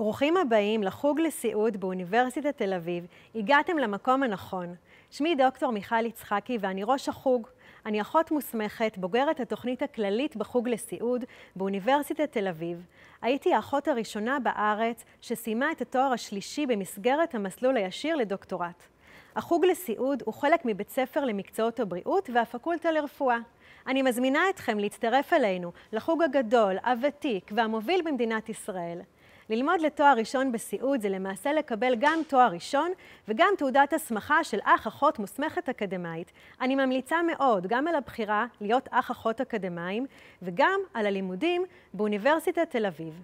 ברוכים הבאים לחוג לסיעוד באוניברסיטת תל אביב. הגעתם למקום הנכון. שמי דוקטור מיכל יצחקי ואני ראש החוג. אני אחות מוסמכת, בוגרת התוכנית הכללית בחוג לסיעוד באוניברסיטת תל אביב. הייתי האחות הראשונה בארץ שסיימה את התואר השלישי במסגרת המסלול הישיר לדוקטורט. החוג לסיעוד הוא חלק מבית ספר למקצועות הבריאות והפקולטה לרפואה. אני מזמינה אתכם להצטרף אלינו לחוג הגדול, הוותיק והמוביל במדינת ישראל. ללמוד לתואר ראשון בסיעוד זה למעשה לקבל גם תואר ראשון וגם תעודת הסמכה של אח-אחות מוסמכת אקדמאית. אני ממליצה מאוד גם על הבחירה להיות אח-אחות אקדמאים וגם על הלימודים באוניברסיטת תל אביב.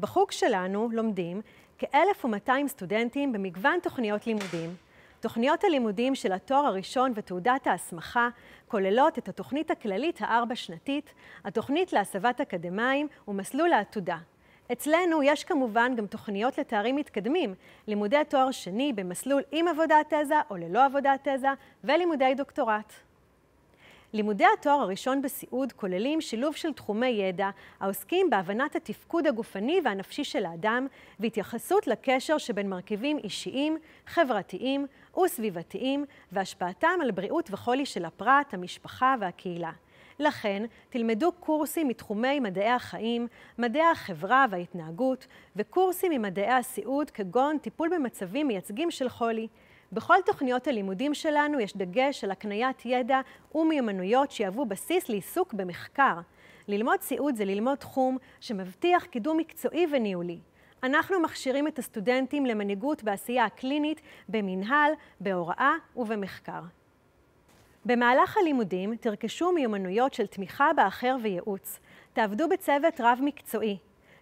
בחוג שלנו לומדים כ-1,200 סטודנטים במגוון תוכניות לימודים. תוכניות הלימודים של התואר הראשון ותעודת ההסמכה כוללות את התוכנית הכללית הארבע-שנתית, התוכנית להסבת אקדמאים ומסלול העתודה. אצלנו יש כמובן גם תוכניות לתארים מתקדמים, לימודי תואר שני במסלול עם עבודת תזה או ללא עבודת תזה, ולימודי דוקטורט. לימודי התואר הראשון בסיעוד כוללים שילוב של תחומי ידע העוסקים בהבנת התפקוד הגופני והנפשי של האדם והתייחסות לקשר שבין מרכיבים אישיים, חברתיים וסביבתיים והשפעתם על בריאות וחולי של הפרט, המשפחה והקהילה. לכן, תלמדו קורסים מתחומי מדעי החיים, מדעי החברה וההתנהגות, וקורסים ממדעי הסיעוד, כגון טיפול במצבים מייצגים של חולי. בכל תוכניות הלימודים שלנו יש דגש על הקניית ידע ומיומנויות שיהוו בסיס לעיסוק במחקר. ללמוד סיעוד זה ללמוד תחום שמבטיח קידום מקצועי וניהולי. אנחנו מכשירים את הסטודנטים למנהיגות בעשייה הקלינית, במינהל, בהוראה ובמחקר. במהלך הלימודים תרכשו מיומנויות של תמיכה באחר וייעוץ. תעבדו בצוות רב-מקצועי.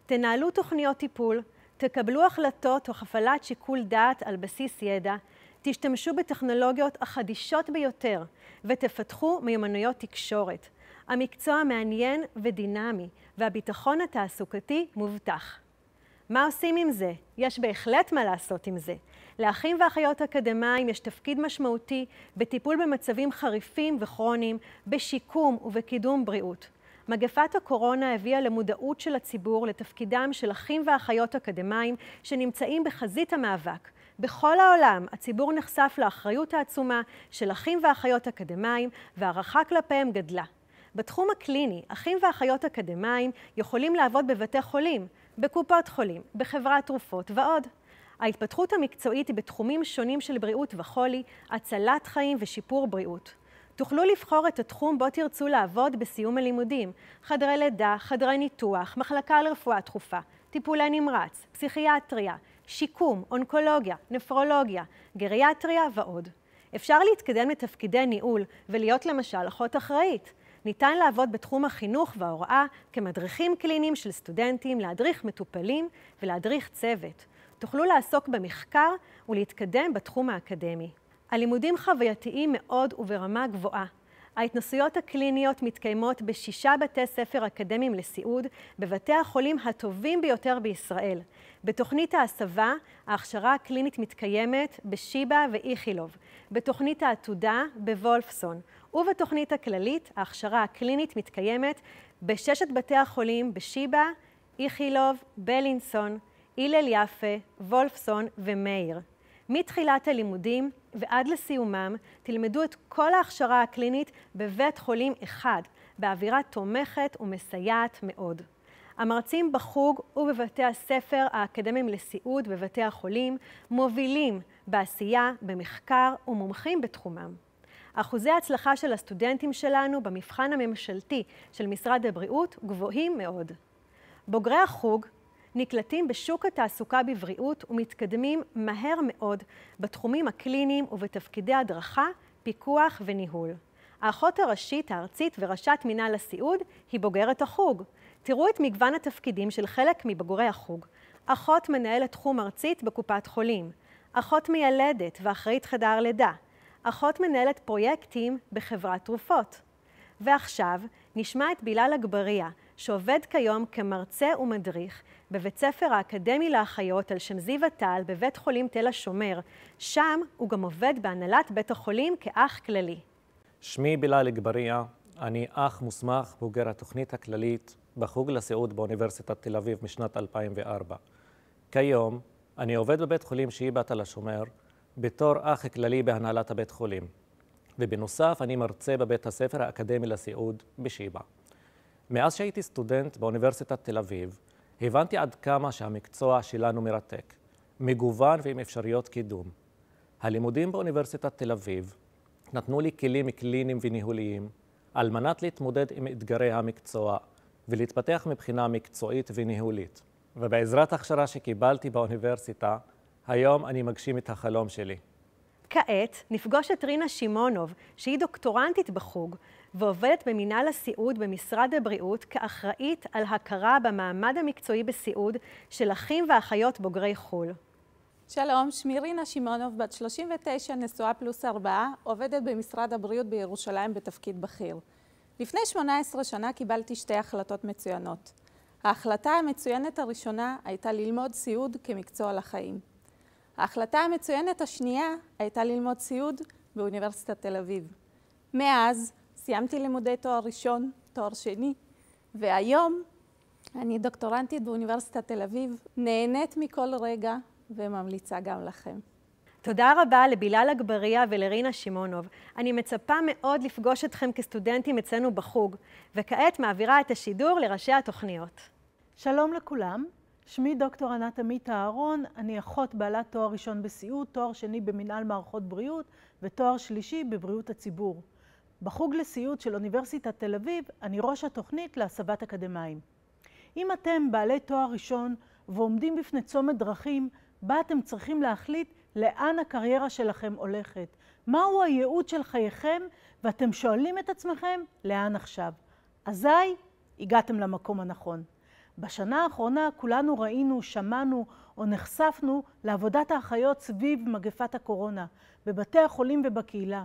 תנהלו תוכניות טיפול, תקבלו החלטות או הפעלת שיקול דעת על בסיס ידע, תשתמשו בטכנולוגיות החדישות ביותר ותפתחו מיומנויות תקשורת. המקצוע מעניין ודינמי והביטחון התעסוקתי מובטח. מה עושים עם זה? יש בהחלט מה לעשות עם זה. לאחים ואחיות אקדמאים יש תפקיד משמעותי בטיפול במצבים חריפים וכרוניים, בשיקום ובקידום בריאות. מגפת הקורונה הביאה למודעות של הציבור לתפקידם של אחים ואחיות אקדמאים שנמצאים בחזית המאבק. בכל העולם הציבור נחשף לאחריות העצומה של אחים ואחיות אקדמאים והערכה כלפיהם גדלה. בתחום הקליני, אחים ואחיות אקדמאים יכולים לעבוד בבתי חולים, בקופות חולים, בחברת תרופות ועוד. ההתפתחות המקצועית היא בתחומים שונים של בריאות וחולי, הצלת חיים ושיפור בריאות. תוכלו לבחור את התחום בו תרצו לעבוד בסיום הלימודים. חדרי לידה, חדרי ניתוח, מחלקה לרפואה דחופה, טיפולי נמרץ, פסיכיאטריה, שיקום, אונקולוגיה, נפרולוגיה, גריאטריה ועוד. אפשר להתקדם לתפקידי ניהול ולהיות למשל אחות אחראית. ניתן לעבוד בתחום החינוך וההוראה כמדריכים קליניים של סטודנטים, להדריך מטופלים ולהדריך צוות. תוכלו לעסוק במחקר ולהתקדם בתחום האקדמי. הלימודים חווייתיים מאוד וברמה גבוהה. ההתנסויות הקליניות מתקיימות בשישה בתי ספר אקדמיים לסיעוד בבתי החולים הטובים ביותר בישראל. בתוכנית ההסבה, ההכשרה הקלינית מתקיימת בשיבא ואיכילוב, בתוכנית העתודה בוולפסון, ובתוכנית הכללית, ההכשרה הקלינית מתקיימת בששת בתי החולים בשיבא, איכילוב, בלינסון, הלל יפה, וולפסון ומאיר. מתחילת הלימודים ועד לסיומם תלמדו את כל ההכשרה הקלינית בבית חולים אחד, באווירה תומכת ומסייעת מאוד. המרצים בחוג ובבתי הספר האקדמיים לסיעוד בבתי החולים מובילים בעשייה, במחקר ומומחים בתחומם. אחוזי ההצלחה של הסטודנטים שלנו במבחן הממשלתי של משרד הבריאות גבוהים מאוד. בוגרי החוג נקלטים בשוק התעסוקה בבריאות ומתקדמים מהר מאוד בתחומים הקליניים ובתפקידי הדרכה, פיקוח וניהול. האחות הראשית הארצית וראשת מינהל הסיעוד היא בוגרת החוג. תראו את מגוון התפקידים של חלק מבוגרי החוג. אחות מנהלת תחום ארצית בקופת חולים, אחות מיילדת ואחראית חדר לידה, אחות מנהלת פרויקטים בחברת תרופות. ועכשיו נשמע את בילאל אגבריה, שעובד כיום כמרצה ומדריך בבית ספר האקדמי לאחיות על שם זיו עטל בבית חולים תל השומר. שם הוא גם עובד בהנהלת בית החולים כאח כללי. שמי בילאל אגבריה, אני אח מוסמך בוגר התוכנית הכללית בחוג לסיעוד באוניברסיטת תל אביב משנת 2004. כיום אני עובד בבית חולים שהיא בת על השומר, בתור אח כללי בהנהלת הבית חולים, ובנוסף אני מרצה בבית הספר האקדמי לסיעוד בשיבא. מאז שהייתי סטודנט באוניברסיטת תל אביב, הבנתי עד כמה שהמקצוע שלנו מרתק, מגוון ועם אפשרויות קידום. הלימודים באוניברסיטת תל אביב נתנו לי כלים קליניים וניהוליים על מנת להתמודד עם אתגרי המקצוע ולהתפתח מבחינה מקצועית וניהולית. ובעזרת הכשרה שקיבלתי באוניברסיטה, היום אני מגשים את החלום שלי. כעת נפגוש את רינה שמעונוב, שהיא דוקטורנטית בחוג, ועובדת במינהל הסיעוד במשרד הבריאות כאחראית על הכרה במעמד המקצועי בסיעוד של אחים ואחיות בוגרי חו"ל. שלום, שמי רינה שמעונוב, בת 39, נשואה פלוס 4, עובדת במשרד הבריאות בירושלים בתפקיד בכיר. לפני 18 שנה קיבלתי שתי החלטות מצוינות. ההחלטה המצוינת הראשונה הייתה ללמוד סיעוד כמקצוע לחיים. ההחלטה המצוינת השנייה הייתה ללמוד סיעוד באוניברסיטת תל אביב. מאז סיימתי לימודי תואר ראשון, תואר שני, והיום אני דוקטורנטית באוניברסיטת תל אביב, נהנית מכל רגע וממליצה גם לכם. תודה רבה לבילאל אגבריה ולרינה שמעונוב. אני מצפה מאוד לפגוש אתכם כסטודנטים אצלנו בחוג, וכעת מעבירה את השידור לראשי התוכניות. שלום לכולם, שמי דוקטור ענת עמית אהרון, אני אחות בעלת תואר ראשון בסיעוד, תואר שני במנהל מערכות בריאות ותואר שלישי בבריאות הציבור. בחוג לסיעוד של אוניברסיטת תל אביב, אני ראש התוכנית להסבת אקדמאים. אם אתם בעלי תואר ראשון ועומדים בפני צומת דרכים, בה אתם צריכים להחליט לאן הקריירה שלכם הולכת, מהו הייעוד של חייכם, ואתם שואלים את עצמכם לאן עכשיו. אזי, הגעתם למקום הנכון. בשנה האחרונה כולנו ראינו, שמענו או נחשפנו לעבודת האחיות סביב מגפת הקורונה, בבתי החולים ובקהילה.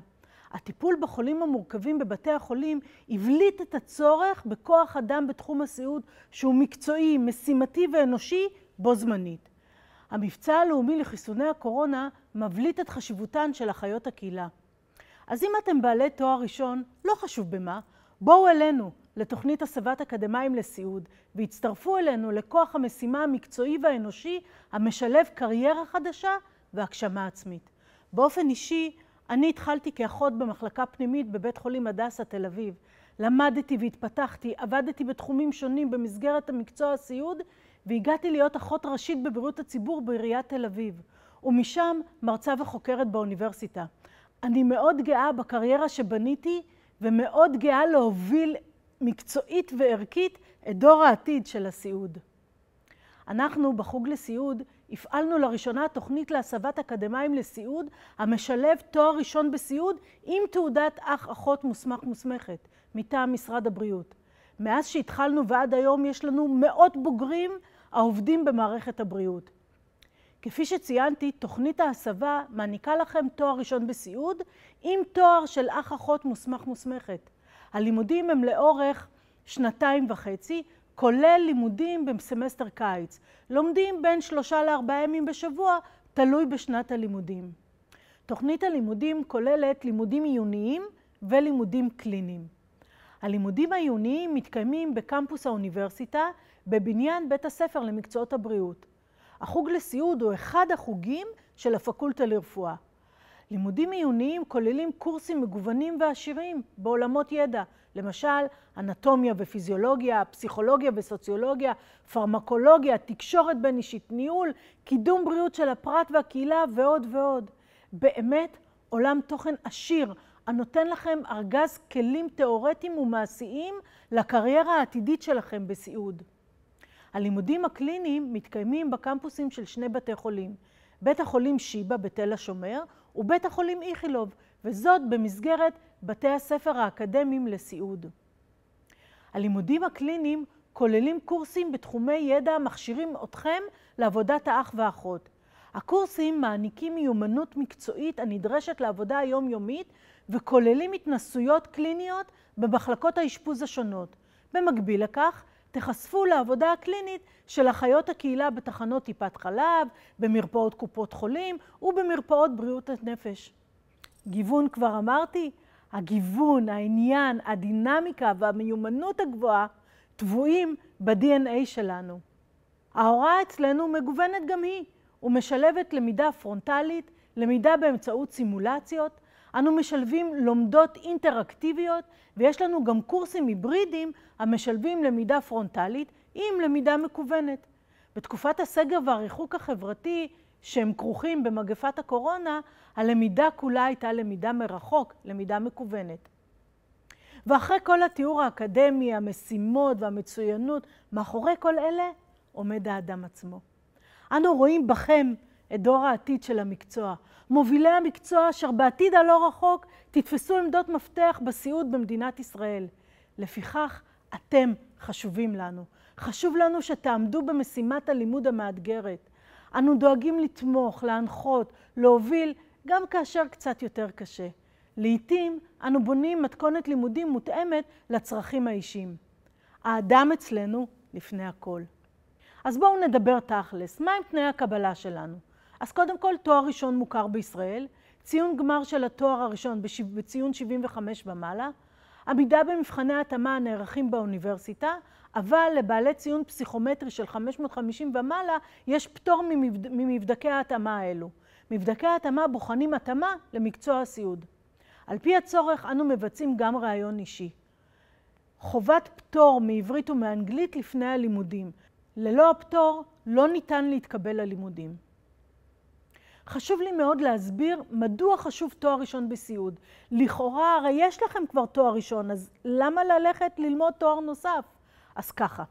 הטיפול בחולים המורכבים בבתי החולים הבליט את הצורך בכוח אדם בתחום הסיעוד שהוא מקצועי, משימתי ואנושי בו זמנית. המבצע הלאומי לחיסוני הקורונה מבליט את חשיבותן של אחיות הקהילה. אז אם אתם בעלי תואר ראשון, לא חשוב במה, בואו אלינו, לתוכנית הסבת אקדמאים לסיעוד, והצטרפו אלינו לכוח המשימה המקצועי והאנושי המשלב קריירה חדשה והגשמה עצמית. באופן אישי, אני התחלתי כאחות במחלקה פנימית בבית חולים הדסה תל אביב. למדתי והתפתחתי, עבדתי בתחומים שונים במסגרת המקצוע הסיעוד, והגעתי להיות אחות ראשית בבריאות הציבור בעיריית תל אביב, ומשם מרצה וחוקרת באוניברסיטה. אני מאוד גאה בקריירה שבניתי, ומאוד גאה להוביל מקצועית וערכית את דור העתיד של הסיעוד. אנחנו בחוג לסיעוד הפעלנו לראשונה תוכנית להסבת אקדמאים לסיעוד המשלב תואר ראשון בסיעוד עם תעודת אח אחות מוסמך מוסמכת מטעם משרד הבריאות. מאז שהתחלנו ועד היום יש לנו מאות בוגרים העובדים במערכת הבריאות. כפי שציינתי, תוכנית ההסבה מעניקה לכם תואר ראשון בסיעוד עם תואר של אח אחות מוסמך מוסמכת. הלימודים הם לאורך שנתיים וחצי, כולל לימודים בסמסטר קיץ. לומדים בין שלושה לארבעה ימים בשבוע, תלוי בשנת הלימודים. תוכנית הלימודים כוללת לימודים עיוניים ולימודים קליניים. הלימודים העיוניים מתקיימים בקמפוס האוניברסיטה, בבניין בית הספר למקצועות הבריאות. החוג לסיעוד הוא אחד החוגים של הפקולטה לרפואה. לימודים עיוניים כוללים קורסים מגוונים ועשירים בעולמות ידע, למשל אנטומיה ופיזיולוגיה, פסיכולוגיה וסוציולוגיה, פרמקולוגיה, תקשורת בין אישית, ניהול, קידום בריאות של הפרט והקהילה ועוד ועוד. באמת עולם תוכן עשיר הנותן לכם ארגז כלים תיאורטיים ומעשיים לקריירה העתידית שלכם בסיעוד. הלימודים הקליניים מתקיימים בקמפוסים של שני בתי חולים, בית החולים שיבא בתל השומר ובית החולים איכילוב, וזאת במסגרת בתי הספר האקדמיים לסיעוד. הלימודים הקליניים כוללים קורסים בתחומי ידע המכשירים אתכם לעבודת האח והאחות. הקורסים מעניקים מיומנות מקצועית הנדרשת לעבודה היומיומית וכוללים התנסויות קליניות במחלקות האשפוז השונות. במקביל לכך, תיחשפו לעבודה הקלינית של אחיות הקהילה בתחנות טיפת חלב, במרפאות קופות חולים ובמרפאות בריאות הנפש. גיוון כבר אמרתי? הגיוון, העניין, הדינמיקה והמיומנות הגבוהה טבועים ב-DNA שלנו. ההוראה אצלנו מגוונת גם היא ומשלבת למידה פרונטלית, למידה באמצעות סימולציות, אנו משלבים לומדות אינטראקטיביות, ויש לנו גם קורסים היברידיים המשלבים למידה פרונטלית עם למידה מקוונת. בתקופת הסגר והריחוק החברתי שהם כרוכים במגפת הקורונה, הלמידה כולה הייתה למידה מרחוק, למידה מקוונת. ואחרי כל התיאור האקדמי, המשימות והמצוינות, מאחורי כל אלה עומד האדם עצמו. אנו רואים בכם את דור העתיד של המקצוע. מובילי המקצוע אשר בעתיד הלא רחוק תתפסו עמדות מפתח בסיעוד במדינת ישראל. לפיכך, אתם חשובים לנו. חשוב לנו שתעמדו במשימת הלימוד המאתגרת. אנו דואגים לתמוך, להנחות, להוביל, גם כאשר קצת יותר קשה. לעתים אנו בונים מתכונת לימודים מותאמת לצרכים האישיים. האדם אצלנו לפני הכל. אז בואו נדבר תכלס, מהם תנאי הקבלה שלנו? אז קודם כל, תואר ראשון מוכר בישראל, ציון גמר של התואר הראשון בציון 75 ומעלה, עמידה במבחני התאמה הנערכים באוניברסיטה, אבל לבעלי ציון פסיכומטרי של 550 ומעלה יש פטור ממבד... ממבדקי ההתאמה האלו. מבדקי ההתאמה בוחנים התאמה למקצוע הסיעוד. על פי הצורך אנו מבצעים גם ראיון אישי. חובת פטור מעברית ומאנגלית לפני הלימודים. ללא הפטור לא ניתן להתקבל ללימודים. חשוב לי מאוד להסביר מדוע חשוב תואר ראשון בסיעוד. לכאורה, הרי יש לכם כבר תואר ראשון, אז למה ללכת ללמוד תואר נוסף? אז ככה.